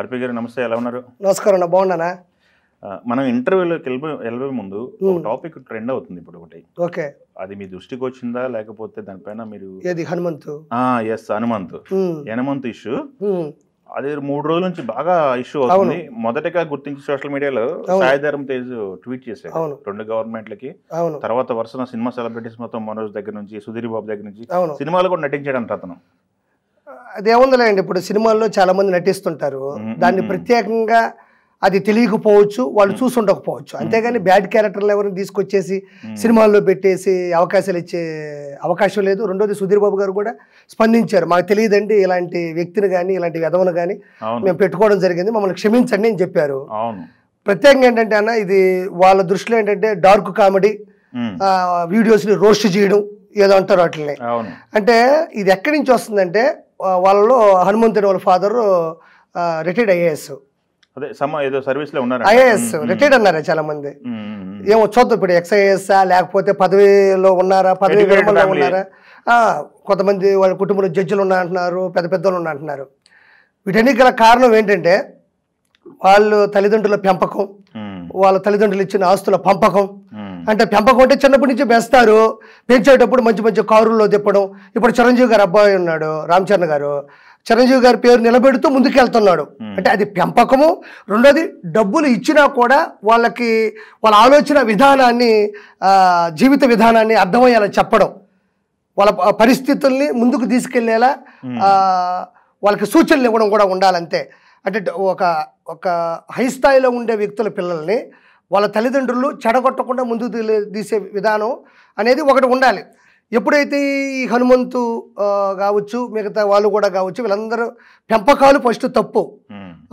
ఆర్పి గారు నమస్తే ఎలా ఉన్నారు నమస్కారం అన్న బాగున్నానా మనం ఇంటర్వ్యూలోకి వెళ్ళి వెళ్ళే ముందు ఒక టాపిక్ ట్రెండ్ అవుతుంది ఇప్పుడు ఒకటి ఓకే అది మీ దృష్టికి వచ్చిందా లేకపోతే దానిపైన మీరు ఏది ఎస్ హనుమంత్ హనుమంతు ఇష్యూ అది మూడు రోజుల నుంచి బాగా ఇష్యూ అవుతుంది మొదటగా గుర్తించి సోషల్ మీడియాలో సాయిధరం తేజ్ ట్వీట్ చేశారు రెండు గవర్నమెంట్లకి తర్వాత వరుసన సినిమా సెలబ్రిటీస్ మొత్తం మనోజ్ దగ్గర నుంచి సుధీర్ బాబు దగ్గర నుంచి సినిమాలు కూడా నటించాడంట అతను అదేముందిలేండి ఇప్పుడు సినిమాల్లో చాలా మంది నటిస్తుంటారు దాన్ని ప్రత్యేకంగా అది తెలియకపోవచ్చు వాళ్ళు చూసుండకపోవచ్చు అంతేగాని బ్యాడ్ క్యారెక్టర్లు ఎవరిని తీసుకొచ్చేసి సినిమాల్లో పెట్టేసి అవకాశాలు ఇచ్చే అవకాశం లేదు రెండోది సుధీర్ బాబు గారు కూడా స్పందించారు మాకు తెలియదండి ఇలాంటి వ్యక్తిని కానీ ఇలాంటి విధవను కానీ మేము పెట్టుకోవడం జరిగింది మమ్మల్ని క్షమించండి అని చెప్పారు ప్రత్యేకంగా ఏంటంటే అన్న ఇది వాళ్ళ దృష్టిలో ఏంటంటే డార్క్ కామెడీ వీడియోస్ని రోస్ట్ చేయడం ఏదో అంటారు వాటిని అంటే ఇది ఎక్కడి నుంచి వస్తుందంటే వాళ్ళలో హనుమంతుడు వాళ్ళ father retired IAS service IAS retired అన్నారు చాలా మంది ఏమో చూద్దాం ఇప్పుడు ఎక్స్ఐఎస్ లేకపోతే పదవిలో ఉన్నారా పదవి ఉన్నారా కొంతమంది వాళ్ళ కుటుంబంలో జడ్జిలు ఉన్నా పెద్ద పెద్ద పెద్దలు ఉన్నా వీటన్ని వీటన్నిటి గల కారణం ఏంటంటే వాళ్ళు తల్లిదండ్రుల పెంపకం వాళ్ళ తల్లిదండ్రులు ఇచ్చిన ఆస్తుల పంపకం అంటే పెంపకం అంటే చిన్నప్పటి నుంచి వేస్తారు పెంచేటప్పుడు మంచి మంచి కారుల్లో తిప్పడం ఇప్పుడు చిరంజీవి గారు అబ్బాయి ఉన్నాడు రామ్ గారు చిరంజీవి గారి పేరు నిలబెడుతూ ముందుకెళ్తున్నాడు అంటే అది పెంపకము రెండోది డబ్బులు ఇచ్చినా కూడా వాళ్ళకి వాళ్ళ ఆలోచన విధానాన్ని జీవిత విధానాన్ని అర్థమయ్యేలా చెప్పడం వాళ్ళ పరిస్థితుల్ని ముందుకు తీసుకెళ్లేలా వాళ్ళకి సూచనలు ఇవ్వడం కూడా ఉండాలంతే అంటే ఒక ఒక హై స్థాయిలో ఉండే వ్యక్తుల పిల్లల్ని వాళ్ళ తల్లిదండ్రులు చెడగొట్టకుండా ముందు తీసే విధానం అనేది ఒకటి ఉండాలి ఎప్పుడైతే ఈ హనుమంతు కావచ్చు మిగతా వాళ్ళు కూడా కావచ్చు వీళ్ళందరూ పెంపకాలు ఫస్ట్ తప్పు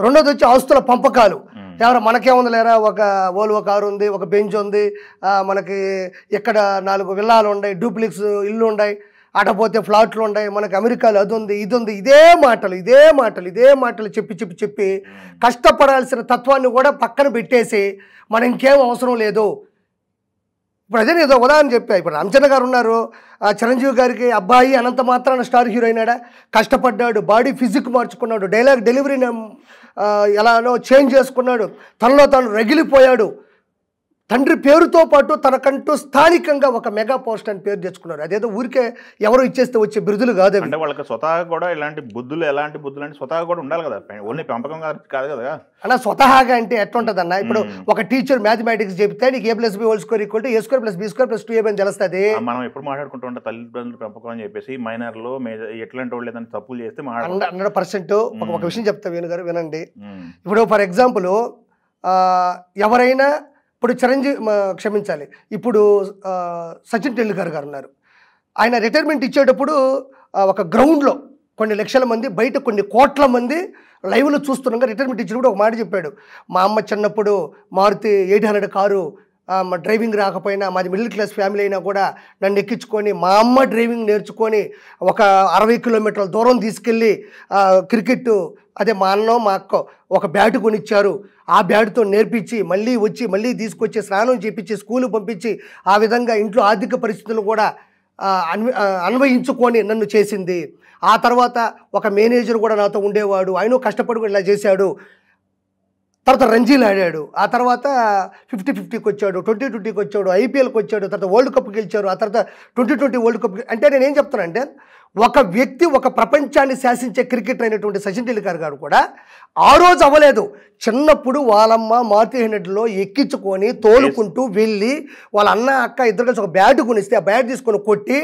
రెండోది వచ్చి ఆస్తుల పంపకాలు ఎవరు మనకేముంది లేరా ఒక ఓల్వ కారు ఉంది ఒక బెంచ్ ఉంది మనకి ఎక్కడ నాలుగు విల్లాలు ఉన్నాయి డూప్లిక్స్ ఇల్లు ఉన్నాయి అటపోతే ఫ్లాట్లు ఉన్నాయి మనకు అమెరికాలో అది ఉంది ఇది ఉంది ఇదే మాటలు ఇదే మాటలు ఇదే మాటలు చెప్పి చెప్పి చెప్పి కష్టపడాల్సిన తత్వాన్ని కూడా పక్కన పెట్టేసి మన ఇంకేం అవసరం లేదు ఇప్పుడు అదే ఏదో ఉదాహరణ చెప్పా ఇప్పుడు రామచంద్ర గారు ఉన్నారు చిరంజీవి గారికి అబ్బాయి అనంత మాత్రాన స్టార్ హీరో అయినాడా కష్టపడ్డాడు బాడీ ఫిజిక్ మార్చుకున్నాడు డైలాగ్ డెలివరీ ఎలానో చేంజ్ చేసుకున్నాడు తనలో తను రగిలిపోయాడు తండ్రి పేరుతో పాటు తనకంటూ స్థానికంగా ఒక మెగా పోస్ట్ అని పేరు తెచ్చుకున్నారు అదేదో ఊరికే ఎవరు ఇచ్చేస్తే వచ్చే బిరుదులు కాదు అంటే వాళ్ళకి స్వతహాగా కూడా ఇలాంటి బుద్ధులు ఎలాంటి బుద్ధులు అంటే స్వతహాగా కూడా ఉండాలి కదా ఓన్లీ పెంపకం కాదు కదా అలా స్వతహాగా అంటే ఎట్లుంటుంది అన్న ఇప్పుడు ఒక టీచర్ మ్యాథమెటిక్స్ చెప్తే నీకు A plus B whole square equal A square plus B square plus two A అని తెలుస్తుంది మనం ఎప్పుడు మాట్లాడుకుంటుంటే తల్లిదండ్రులు పెంపకం అని చెప్పేసి మైనర్లు ఎట్లాంటి వాళ్ళు ఏదైనా తప్పులు చేస్తే హండ్రెడ్ పర్సెంట్ ఒక విషయం చెప్తా వినగారు గారు వినండి ఇప్పుడు ఫర్ ఎగ్జాంపుల్ ఎవరైనా ఇప్పుడు చిరంజీవి క్షమించాలి ఇప్పుడు సచిన్ టెండూల్కర్ గారు ఉన్నారు ఆయన రిటైర్మెంట్ ఇచ్చేటప్పుడు ఒక గ్రౌండ్లో కొన్ని లక్షల మంది బయట కొన్ని కోట్ల మంది లైవ్లో చూస్తుండగా రిటైర్మెంట్ ఇచ్చినప్పుడు కూడా ఒక మాట చెప్పాడు మా అమ్మ చిన్నప్పుడు Maruti eight hundred car driving రాకపోయినా మాది మిడిల్ క్లాస్ ఫ్యామిలీ అయినా కూడా నన్ను ఎక్కించుకొని మా అమ్మ డ్రైవింగ్ నేర్చుకొని ఒక అరవై కిలోమీటర్ల దూరం తీసుకెళ్ళి క్రికెట్ అదే మా అన్నో మా అక్క ఒక బ్యాట్ కొనిచ్చారు ఆ బ్యాట్తో నేర్పించి మళ్ళీ వచ్చి మళ్ళీ తీసుకొచ్చి స్నానం చేపించి స్కూలు పంపించి ఆ విధంగా ఇంట్లో ఆర్థిక పరిస్థితులు కూడా అన్వయించుకొని నన్ను చేసింది ఆ తర్వాత ఒక మేనేజర్ కూడా నాతో ఉండేవాడు ఆయన కష్టపడి ఇలా చేశాడు తర్వాత రంజీలు ఆడాడు ఆ తర్వాత ఫిఫ్టీ ఫిఫ్టీకి వచ్చాడు ట్వంటీ ట్వంటీకి వచ్చాడు ఐపీఎల్కి వచ్చాడు తర్వాత వరల్డ్ కప్ గెలిచాడు ఆ తర్వాత ట్వంటీ ట్వంటీ వరల్డ్ కప్ అంటే నేను ఏం చెప్తానంటే ఒక వ్యక్తి ఒక ప్రపంచాన్ని శాసించే క్రికెటర్ అయినటువంటి సచిన్ టెండూల్కర్ గారు కూడా ఆ రోజు అవ్వలేదు చిన్నప్పుడు వాళ్ళమ్మ మారుతి ఎక్కించుకొని తోలుకుంటూ వెళ్ళి వాళ్ళ అన్న అక్క ఇద్దరు కలిసి ఒక బ్యాట్ కొనిస్తే ఆ బ్యాట్ తీసుకొని కొట్టి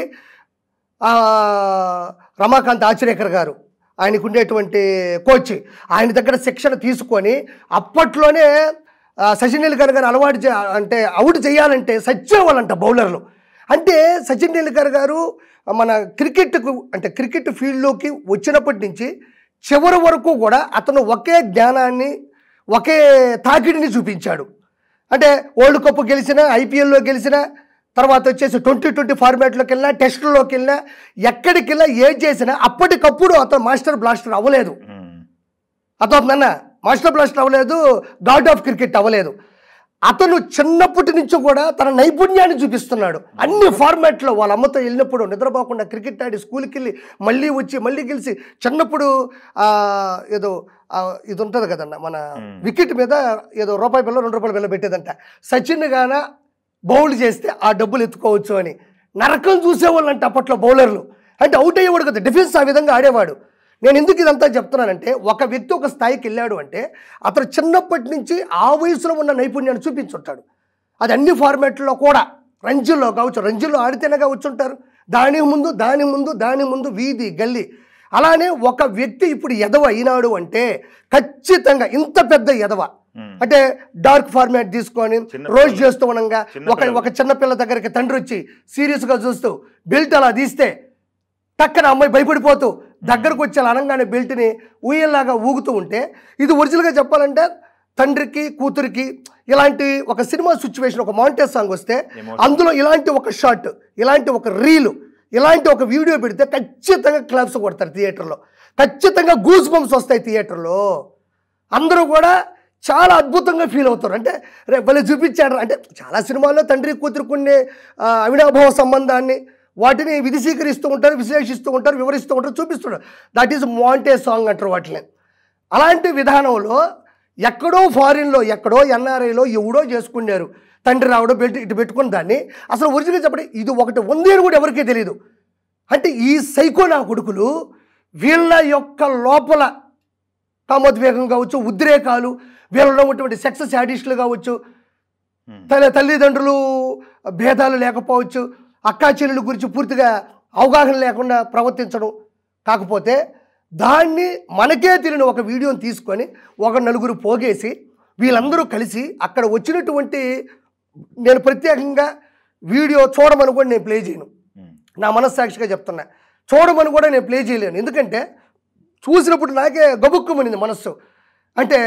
రమాకాంత్ ఆచరేకర్ గారు ఆయనకు ఉండేటువంటి కోచ్ ఆయన దగ్గర శిక్షణ తీసుకొని అప్పట్లోనే సచిన్ టెండూల్కర్ గారు అలవాటు అంటే అవుట్ చేయాలంటే సచ్చేవాళ్ళంట బౌలర్లు అంటే సచిన్ టెండూల్కర్ గారు మన క్రికెట్కు అంటే క్రికెట్ ఫీల్డ్లోకి వచ్చినప్పటి నుంచి చివరి వరకు కూడా అతను ఒకే జ్ఞానాన్ని ఒకే తాకిడిని చూపించాడు అంటే వరల్డ్ కప్ గెలిచిన ఐపీఎల్లో గెలిచిన తర్వాత వచ్చేసి ట్వంటీ ట్వంటీ ఫార్మాట్లోకి వెళ్ళినా టెస్టుల్లోకి వెళ్ళినా ఎక్కడికి వెళ్ళినా ఏం చేసినా అప్పటికప్పుడు అతను మాస్టర్ బ్లాస్టర్ అవ్వలేదు అతను మాస్టర్ బ్లాస్టర్ అవ్వలేదు గాడ్ ఆఫ్ క్రికెట్ అవ్వలేదు అతను చిన్నప్పటి నుంచి కూడా తన నైపుణ్యాన్ని చూపిస్తున్నాడు అన్ని ఫార్మాట్లో వాళ్ళ అమ్మతో వెళ్ళినప్పుడు నిద్రపోకుండా క్రికెట్ ఆడి స్కూల్కి వెళ్ళి మళ్ళీ వచ్చి మళ్ళీ గెలిచి చిన్నప్పుడు ఏదో ఇది ఉంటుంది కదన్న మన వికెట్ మీద ఏదో రూపాయి బిల్ల రెండు రూపాయల బిల్ల పెట్టేదంట సచిన్ గాన బౌల్ చేస్తే ఆ డబ్బులు ఎత్తుకోవచ్చు అని నరకం చూసేవాళ్ళు అంటే అప్పట్లో బౌలర్లు అంటే అవుట్ అయ్యేవాడు కదా డిఫెన్స్ ఆ విధంగా ఆడేవాడు నేను ఎందుకు ఇదంతా చెప్తున్నానంటే ఒక వ్యక్తి ఒక స్థాయికి వెళ్ళాడు అంటే అతను చిన్నప్పటి నుంచి ఆ వయసులో ఉన్న నైపుణ్యాన్ని చూపించుంటాడు అది అన్ని ఫార్మాట్లలో కూడా రంజుల్లో కావచ్చు రంజుల్లో ఆడితేనే కావచ్చుంటారు దాని ముందు దాని ముందు దాని ముందు వీధి గల్లీ అలానే ఒక వ్యక్తి ఇప్పుడు ఎదవ అయినాడు అంటే ఖచ్చితంగా ఇంత పెద్ద ఎదవ అంటే డార్క్ ఫార్మాట్ తీసుకొని రోజు చేస్తూ ఉండగా ఒక ఒక చిన్నపిల్ల దగ్గరికి తండ్రి వచ్చి సీరియస్గా చూస్తూ బెల్ట్ అలా తీస్తే టక్కన అమ్మాయి భయపడిపోతూ దగ్గరకు వచ్చే అనగానే బెల్ట్ని ఊయల్లాగా ఊగుతూ ఉంటే ఇది ఒరిజినల్గా చెప్పాలంటే తండ్రికి కూతురికి ఇలాంటి ఒక సినిమా సిచ్యువేషన్ ఒక మాంటేజ్ సాంగ్ వస్తే అందులో ఇలాంటి ఒక షార్ట్ ఇలాంటి ఒక రీలు ఇలాంటి ఒక వీడియో పెడితే ఖచ్చితంగా క్లాప్స్ కొడతారు థియేటర్లో ఖచ్చితంగా గూస్ బంప్స్ వస్తాయి థియేటర్లో అందరూ కూడా చాలా అద్భుతంగా ఫీల్ అవుతారు అంటే రే వాళ్ళు చూపించాడు అంటే చాలా సినిమాల్లో తండ్రి కూతురుకునే అవినాభావ సంబంధాన్ని వాటిని విధిశీకరిస్తూ ఉంటారు విశ్లేషిస్తూ ఉంటారు వివరిస్తూ ఉంటారు చూపిస్తుంటారు దట్ ఈజ్ మాంటే సాంగ్ అంటారు వాటిని అలాంటి విధానంలో ఎక్కడో ఫారిన్లో ఎక్కడో ఎన్ఆర్ఐలో ఎవడో చేసుకున్నారు తండ్రి రావడం పెట్టి ఇటు పెట్టుకుని దాన్ని అసలు ఒరిజినల్ చెప్పండి ఇది ఒకటి ఉంది అని కూడా ఎవరికీ తెలియదు అంటే ఈ సైకో నా కొడుకులు వీళ్ళ యొక్క లోపల కామోద్వేగం కావచ్చు ఉద్రేకాలు వీళ్ళలో ఉన్నటువంటి సక్సెస్ శాడిస్టులు కావచ్చు hmm. తల్లి తల్లిదండ్రులు భేదాలు లేకపోవచ్చు అక్కా చెల్లెల గురించి పూర్తిగా అవగాహన లేకుండా ప్రవర్తించడం కాకపోతే దాన్ని మనకే తెలియని ఒక వీడియోని తీసుకొని ఒక నలుగురు పోగేసి వీళ్ళందరూ కలిసి అక్కడ వచ్చినటువంటి నేను ప్రత్యేకంగా వీడియో చూడమని కూడా నేను ప్లే చేయను hmm. నా మనస్సాక్షిగా చెప్తున్నా చూడమని కూడా నేను ప్లే చేయలేను ఎందుకంటే చూసినప్పుడు నాకే గబుక్కుమనింది మనస్సు అంటే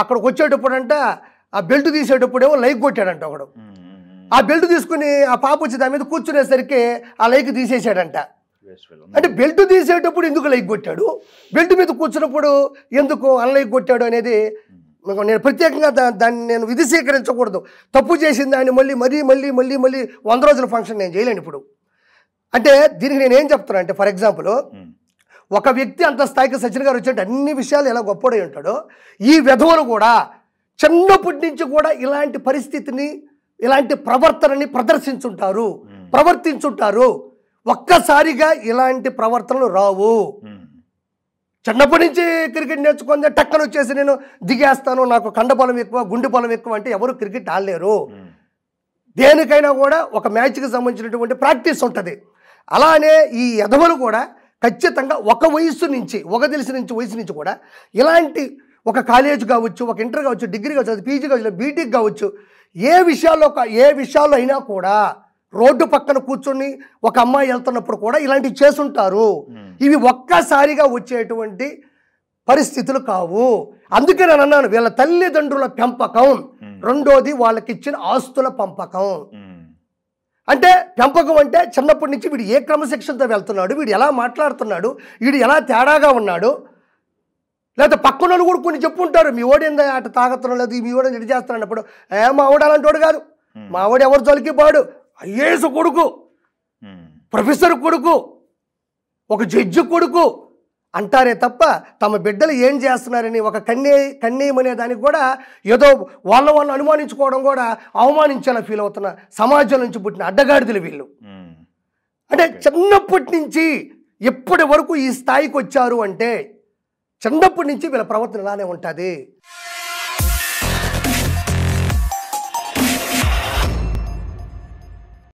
అక్కడికి అంట ఆ బెల్ట్ తీసేటప్పుడేమో లైక్ కొట్టాడంట ఒకడు ఆ బెల్ట్ తీసుకుని ఆ పాప వచ్చి దాని మీద కూర్చునేసరికి ఆ లైక్ తీసేసాడంట అంటే బెల్ట్ తీసేటప్పుడు ఎందుకు లైక్ కొట్టాడు బెల్ట్ మీద కూర్చున్నప్పుడు ఎందుకు అన్లైక్ కొట్టాడు అనేది నేను ప్రత్యేకంగా దాన్ని నేను విధి స్వీకరించకూడదు తప్పు చేసిన దాన్ని మళ్ళీ మరీ మళ్ళీ మళ్ళీ మళ్ళీ వంద రోజుల ఫంక్షన్ నేను చేయలేను ఇప్పుడు అంటే దీనికి నేను ఏం అంటే ఫర్ ఎగ్జాంపుల్ ఒక వ్యక్తి అంత స్థాయికి సచిన్ గారు వచ్చేట అన్ని విషయాలు ఎలా గొప్పడై ఉంటాడో ఈ విధవను కూడా చిన్నప్పటి నుంచి కూడా ఇలాంటి పరిస్థితిని ఇలాంటి ప్రవర్తనని ప్రదర్శించుంటారు ప్రవర్తించుంటారు ఒక్కసారిగా ఇలాంటి ప్రవర్తనలు రావు చిన్నప్పటి నుంచి క్రికెట్ నేర్చుకుంది టక్కన వచ్చేసి నేను దిగేస్తాను నాకు కండబలం ఎక్కువ గుండె బలం ఎక్కువ అంటే ఎవరు క్రికెట్ ఆడలేరు దేనికైనా కూడా ఒక మ్యాచ్కి సంబంధించినటువంటి ప్రాక్టీస్ ఉంటుంది అలానే ఈ యదవలు కూడా ఖచ్చితంగా ఒక వయసు నుంచి ఒక తెలిసి నుంచి వయసు నుంచి కూడా ఇలాంటి ఒక కాలేజ్ కావచ్చు ఒక ఇంటర్ కావచ్చు డిగ్రీ కావచ్చు పీజీ కావచ్చు బీటెక్ కావచ్చు ఏ విషయాల్లో ఏ విషయాల్లో అయినా కూడా రోడ్డు పక్కన కూర్చొని ఒక అమ్మాయి వెళ్తున్నప్పుడు కూడా ఇలాంటివి చేసుంటారు ఇవి ఒక్కసారిగా వచ్చేటువంటి పరిస్థితులు కావు అందుకే నేను అన్నాను వీళ్ళ తల్లిదండ్రుల పెంపకం రెండోది వాళ్ళకిచ్చిన ఆస్తుల పంపకం అంటే పెంపకం అంటే చిన్నప్పటి నుంచి వీడు ఏ క్రమశిక్షణతో వెళ్తున్నాడు వీడు ఎలా మాట్లాడుతున్నాడు వీడు ఎలా తేడాగా ఉన్నాడు లేకపోతే పక్కన కూడా కొన్ని చెప్పుంటారు మీ ఏందా అటు తాగత్తున్నా లేదు మీ ఓడి ఎడి చేస్తాను అన్నప్పుడు ఏ మా ఓడి అలాంటి వాడు కాదు మా ఓడి ఎవరు జోలికి పాడు ఐఏఎస్ కొడుకు ప్రొఫెసర్ కొడుకు ఒక జడ్జి కొడుకు అంటారే తప్ప తమ బిడ్డలు ఏం చేస్తున్నారని ఒక కన్నే కన్నేయమనే దానికి కూడా ఏదో వాళ్ళ వాళ్ళు అనుమానించుకోవడం కూడా అవమానించేలా ఫీల్ అవుతున్న సమాజం నుంచి పుట్టిన అడ్డగాడిదలు వీళ్ళు అంటే చిన్నప్పటి నుంచి ఎప్పటి వరకు ఈ స్థాయికి వచ్చారు అంటే చిన్నప్పటి నుంచి వీళ్ళ ప్రవర్తన ఇలానే ఉంటుంది